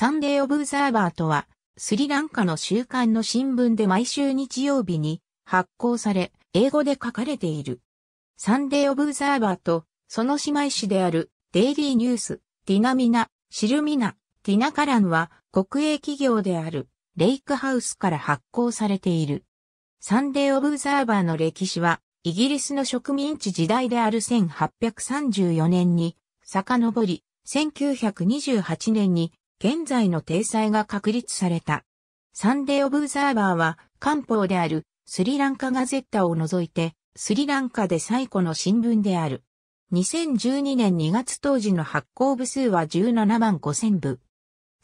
サンデー・オブ・ザーバーとは、スリランカの週刊の新聞で毎週日曜日に発行され、英語で書かれている。サンデー・オブ・ザーバーと、その姉妹誌である、デイリー・ニュース、ディナミナ、シルミナ、ディナカランは、国営企業である、レイクハウスから発行されている。サンデー・オブ・ザーバーの歴史は、イギリスの植民地時代である1834年に、遡り、1928年に現在の体裁が確立された。サンデー・オブ・ザーバーは、官報であるスリランカ・ガゼッタを除いて、スリランカで最古の新聞である。2012年2月当時の発行部数は17万5000部。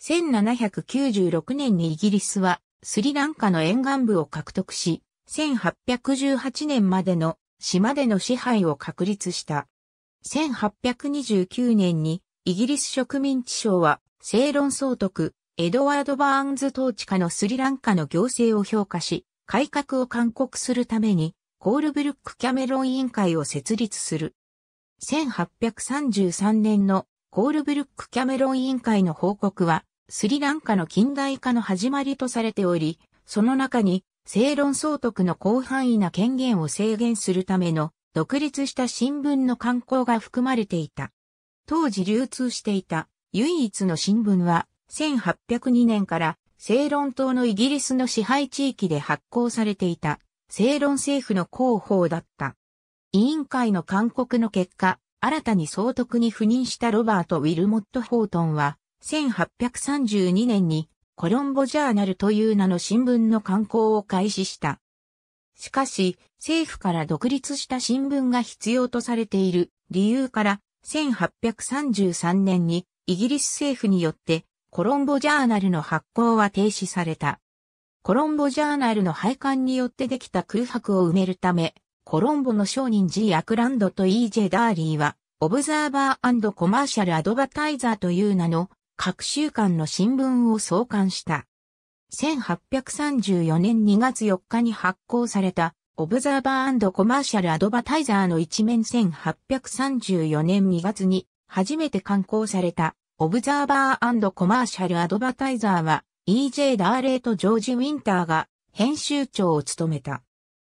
1796年にイギリスはスリランカの沿岸部を獲得し、1818年までの島での支配を確立した。1829年にイギリス植民地省は正論総督、エドワード・バーンズ統治下のスリランカの行政を評価し、改革を勧告するために、コールブルック・キャメロン委員会を設立する。1833年のコールブルック・キャメロン委員会の報告は、スリランカの近代化の始まりとされており、その中に、正論総督の広範囲な権限を制限するための、独立した新聞の刊行が含まれていた。当時流通していた唯一の新聞は、1802年から、セイロン島のイギリスの支配地域で発行されていた、セイロン政府の広報だった。委員会の勧告の結果、新たに総督に赴任したロバート・ウィルモット・ホートンは、1832年にコロンボジャーナルという名の新聞の刊行を開始した。しかし、政府から独立した新聞が必要とされている理由から、1833年にイギリス政府によってコロンボジャーナルの発行は停止された。コロンボジャーナルの廃刊によってできた空白を埋めるため、コロンボの商人 G アクランドと E.J. ダーリーは、オブザーバーコマーシャルアドバタイザーという名の各週間の新聞を創刊した。1834年2月4日に発行された、オブザーバーコマーシャルアドバタイザーの一面1834年2月に初めて刊行された、オブザーバーコマーシャルアドバタイザーは、E.J. ダーレイとジョージ・ウィンターが編集長を務めた。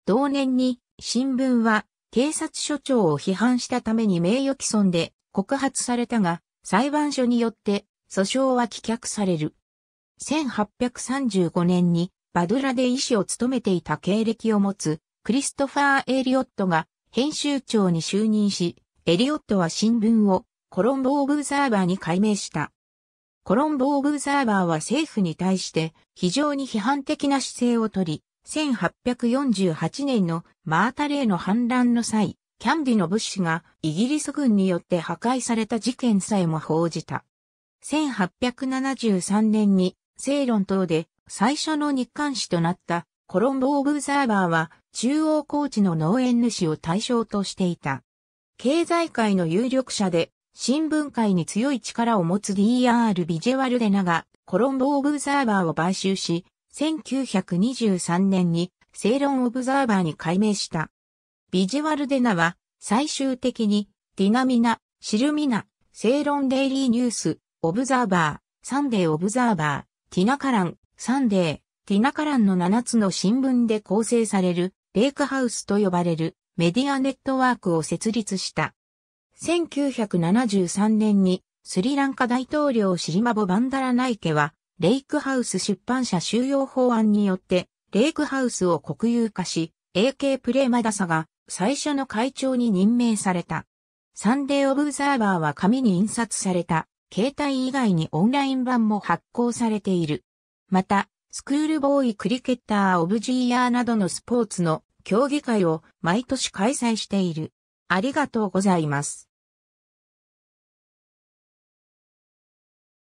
同年に新聞は警察署長を批判したために名誉毀損で告発されたが裁判所によって訴訟は棄却される。1835年にバドラで医師を務めていた経歴を持つクリストファー・エリオットが編集長に就任し、エリオットは新聞をコロンボ・オブザーバーに改名した。コロンボ・オブザーバーは政府に対して非常に批判的な姿勢をとり、1848年のマータレーの反乱の際、キャンディの物資がイギリス軍によって破壊された事件さえも報じた。1873年にセイロン島で最初の日刊誌となったコロンボ・オブザーバーは中央高地の農園主を対象としていた。経済界の有力者で新聞界に強い力を持つ DR ビジェワルデナがコロンボ・オブザーバーを買収し、1923年にセイロン・オブザーバーに改名した。ビジェワルデナは最終的にディナミナ、シルミナ、セイロン・デイリー・ニュース、オブザーバー、サンデー・オブザーバー、ティナカラン、サンデー、ティナカランの7つの新聞で構成されるレイクハウスと呼ばれるメディアネットワークを設立した。1973年にスリランカ大統領シリマボ・バンダラナイケは、レイクハウス出版社収容法案によって、レイクハウスを国有化し、AK プレーマダサが最初の会長に任命された。サンデー・オブザーバーは紙に印刷された、携帯以外にオンライン版も発行されている。また、スクールボーイ・クリケッター・オブ・ジーヤーなどのスポーツの競技会を毎年開催している。ありがとうございます。